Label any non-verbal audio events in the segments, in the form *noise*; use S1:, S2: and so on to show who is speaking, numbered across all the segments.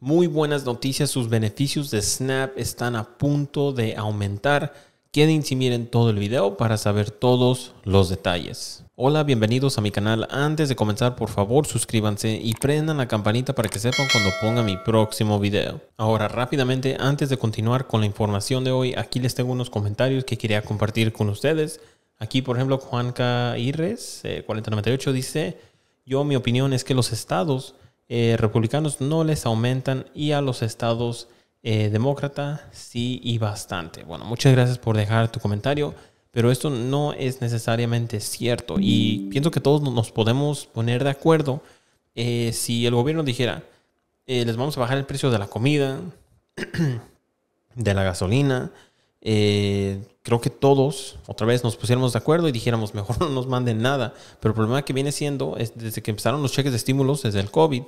S1: Muy buenas noticias, sus beneficios de Snap están a punto de aumentar. Quédense y miren todo el video para saber todos los detalles. Hola, bienvenidos a mi canal. Antes de comenzar, por favor, suscríbanse y prendan la campanita para que sepan cuando ponga mi próximo video. Ahora, rápidamente, antes de continuar con la información de hoy, aquí les tengo unos comentarios que quería compartir con ustedes. Aquí, por ejemplo, Juanca Irres, 4098, eh, dice, yo mi opinión es que los estados eh, republicanos no les aumentan y a los estados eh, demócrata sí y bastante. Bueno, muchas gracias por dejar tu comentario, pero esto no es necesariamente cierto y pienso que todos nos podemos poner de acuerdo eh, si el gobierno dijera, les vamos a bajar el precio de la comida, *clears throat* de la gasolina, eh, creo que todos, otra vez, nos pusiéramos de acuerdo y dijéramos, mejor no nos manden nada. Pero el problema que viene siendo es desde que empezaron los cheques de estímulos, desde el COVID,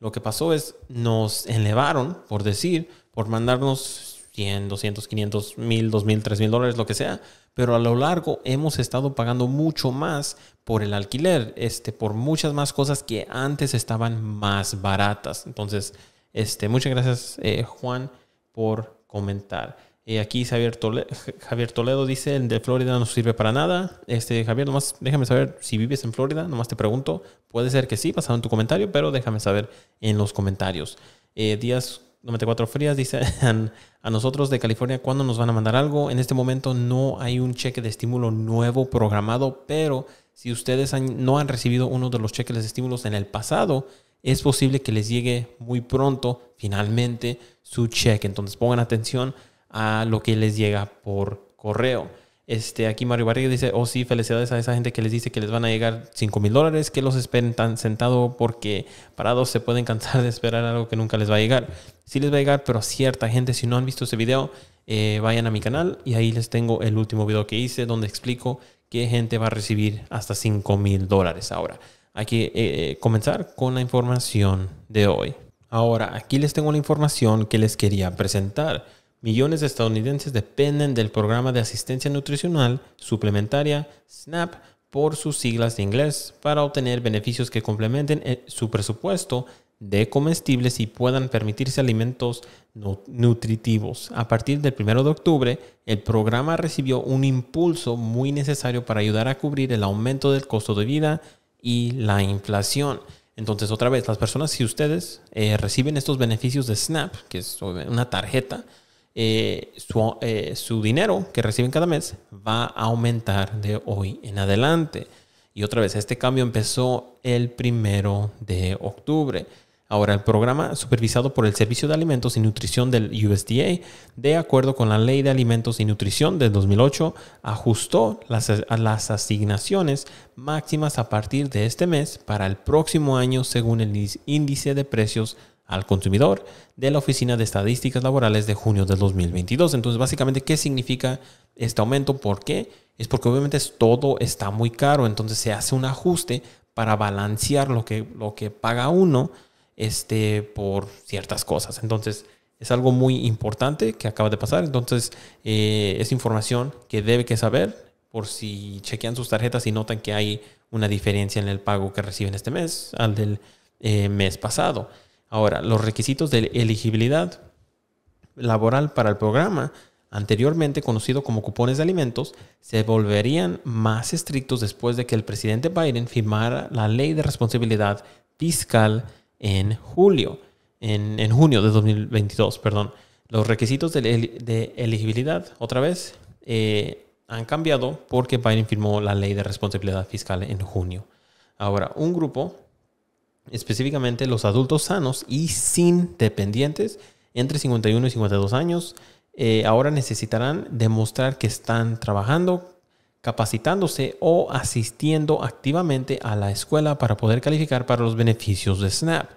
S1: lo que pasó es nos elevaron, por decir, por mandarnos 100, 200, 500, 1000, 2000, 3000 dólares, lo que sea. Pero a lo largo hemos estado pagando mucho más por el alquiler, este, por muchas más cosas que antes estaban más baratas. Entonces, este, muchas gracias, eh, Juan, por comentar. Eh, aquí Javier Toledo, dice, el de Florida no sirve para nada. Este, Javier, nomás déjame saber si vives en Florida, nomás te pregunto. Puede ser que sí, pasado en tu comentario, pero déjame saber en los comentarios. Eh, Días 94 Frías dice, *laughs* a nosotros de California, ¿cuándo nos van a mandar algo? En este momento no hay un cheque de estímulo nuevo programado, pero si ustedes no han recibido uno de los cheques de estímulos en el pasado, es posible que les llegue muy pronto, finalmente, su cheque. Entonces pongan atención a lo que les llega por correo. Este, aquí Mario Barrio dice, oh sí, felicidades a esa gente que les dice que les van a llegar 5 mil dólares, que los esperen tan sentado porque parados se pueden cansar de esperar algo que nunca les va a llegar. Sí les va a llegar, pero a cierta gente, si no han visto ese video, eh, vayan a mi canal y ahí les tengo el último video que hice donde explico qué gente va a recibir hasta 5 mil dólares ahora. Hay que eh, eh, comenzar con la información de hoy. Ahora, aquí les tengo la información que les quería presentar millones de estadounidenses dependen del programa de asistencia nutricional suplementaria SNAP por sus siglas de inglés para obtener beneficios que complementen eh, su presupuesto de comestibles y puedan permitirse alimentos nutritivos. A partir del 1 de octubre, el programa recibió un impulso muy necesario para ayudar a cubrir el aumento del costo de vida y la inflación. Entonces, otra vez, las personas, si ustedes eh, reciben estos beneficios de SNAP, que es una tarjeta, eh, eh, su, dinero que reciben cada mes va a aumentar de hoy en adelante. Y otra vez, este cambio empezó el primero de octubre. Ahora, el programa supervisado por el Servicio de Alimentos y Nutrición del USDA, de acuerdo con la Ley de Alimentos y Nutrición de 2008, ajustó las, las asignaciones máximas a partir de este mes para el próximo año según el índice de precios al consumidor de la Oficina de Estadísticas Laborales de junio de 2022. Entonces, básicamente, ¿qué significa este aumento? ¿Por qué? Es porque obviamente todo está muy caro, entonces se hace un ajuste para balancear lo que, lo que paga uno este, por ciertas cosas. Entonces, es algo muy importante que acaba de pasar. Entonces, eh, es información que debe que saber por si chequean sus tarjetas y notan que hay una diferencia en el pago que reciben este mes al del eh, mes pasado. Ahora, los requisitos de elegibilidad laboral para el programa, anteriormente conocido como cupones de alimentos, se volverían más estrictos después de que el presidente Biden firmara la ley de responsabilidad fiscal en julio, en, junio de 2022, perdón. Los requisitos de, elegibilidad, otra vez, eh, han cambiado porque Biden firmó la ley de responsabilidad fiscal en junio. Ahora, un grupo específicamente los adultos sanos y sin dependientes entre 51 y 52 años, eh, ahora necesitarán demostrar que están trabajando, capacitándose o asistiendo activamente a la escuela para poder calificar para los beneficios de SNAP.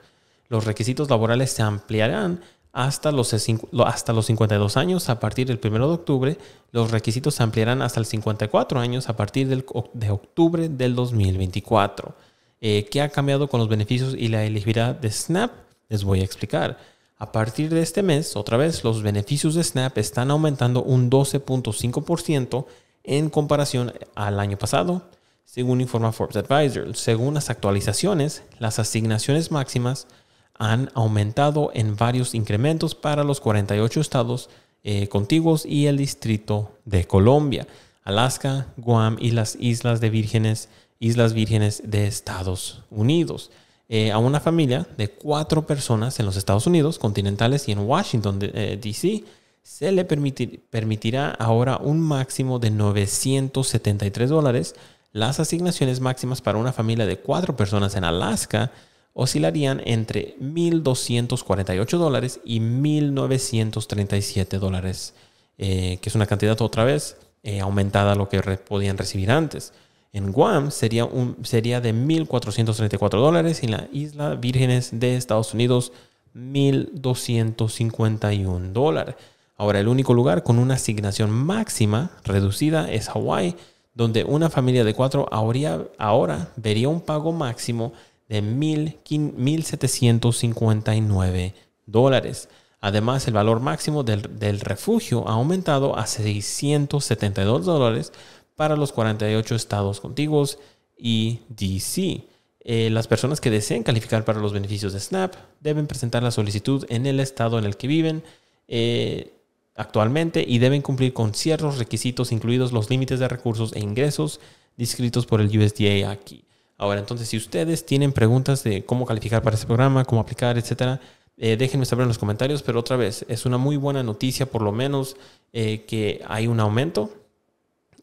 S1: Los requisitos laborales se ampliarán hasta los, eh, hasta los 52 años a partir del 1 de octubre. Los requisitos se ampliarán hasta los 54 años a partir de octubre del 2024. Eh, ¿qué ha cambiado con los beneficios y la elegibilidad de Snap? Les voy a explicar. A partir de este mes, otra vez, los beneficios de Snap están aumentando un 12.5% en comparación al año pasado, según informa Forbes Advisor. Según las actualizaciones, las asignaciones máximas han aumentado en varios incrementos para los 48 estados eh, contiguos y el Distrito de Colombia, Alaska, Guam y las Islas de Vírgenes Islas Vírgenes de Estados Unidos. Eh, a una familia de cuatro personas en los Estados Unidos continentales y en Washington, D.C., eh, se le permitirá ahora un máximo de 973 dólares. Las asignaciones máximas para una familia de cuatro personas en Alaska oscilarían entre 1.248 dólares y 1.937 dólares, eh, que es una cantidad otra vez aumentada a lo que podían recibir antes. En Guam sería, un, sería de 1.434 dólares y en la isla Vírgenes de Estados Unidos 1.251 Ahora, el único lugar con una asignación máxima reducida es Hawái, donde una familia de cuatro ahora, ahora vería un pago máximo de 1.759 dólares. Además, el valor máximo del, del refugio ha aumentado a 672 dólares para los 48 estados contiguos y DC. Eh, las personas que deseen calificar para los beneficios de SNAP deben presentar la solicitud en el estado en el que viven eh, actualmente y deben cumplir con ciertos requisitos, incluidos los límites de recursos e ingresos descritos por el USDA aquí. Ahora, entonces, si ustedes tienen preguntas de cómo calificar para este programa, cómo aplicar, etcétera, eh, déjenme saber en los comentarios. Pero otra vez, es una muy buena noticia, por lo menos, que hay un aumento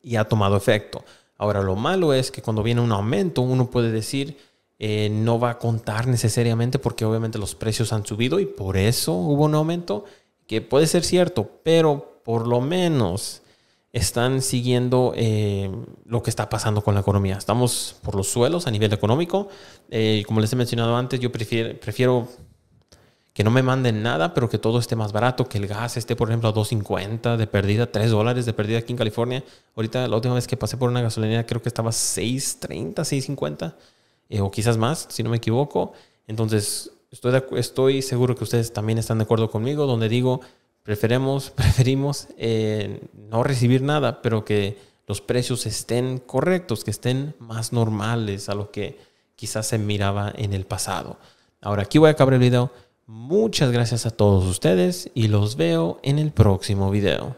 S1: y ha tomado efecto. Ahora, lo malo es que cuando viene un aumento, uno puede decir, eh, no va a contar necesariamente porque obviamente los precios han subido y por eso hubo un aumento, que puede ser cierto, pero por lo menos están siguiendo eh, lo que está pasando con la economía. Estamos por los suelos a nivel económico. Eh, como les he mencionado antes, yo prefiero que no me manden nada, pero que todo esté más barato, que el gas esté, por ejemplo, a 2.50 de perdida, 3 dólares de pérdida aquí en California. Ahorita la última vez que pasé por una gasolinera creo que estaba 6.30, 6.50, eh, o quizás más, si no me equivoco. Entonces, estoy, estoy seguro que ustedes también están de acuerdo conmigo, donde digo, preferemos, *laughs* preferimos eh, no recibir nada, pero que los precios estén correctos, que estén más normales a lo que quizás se miraba en el pasado. Ahora, aquí voy a acabar el video. Muchas gracias a todos ustedes y los veo en el próximo video.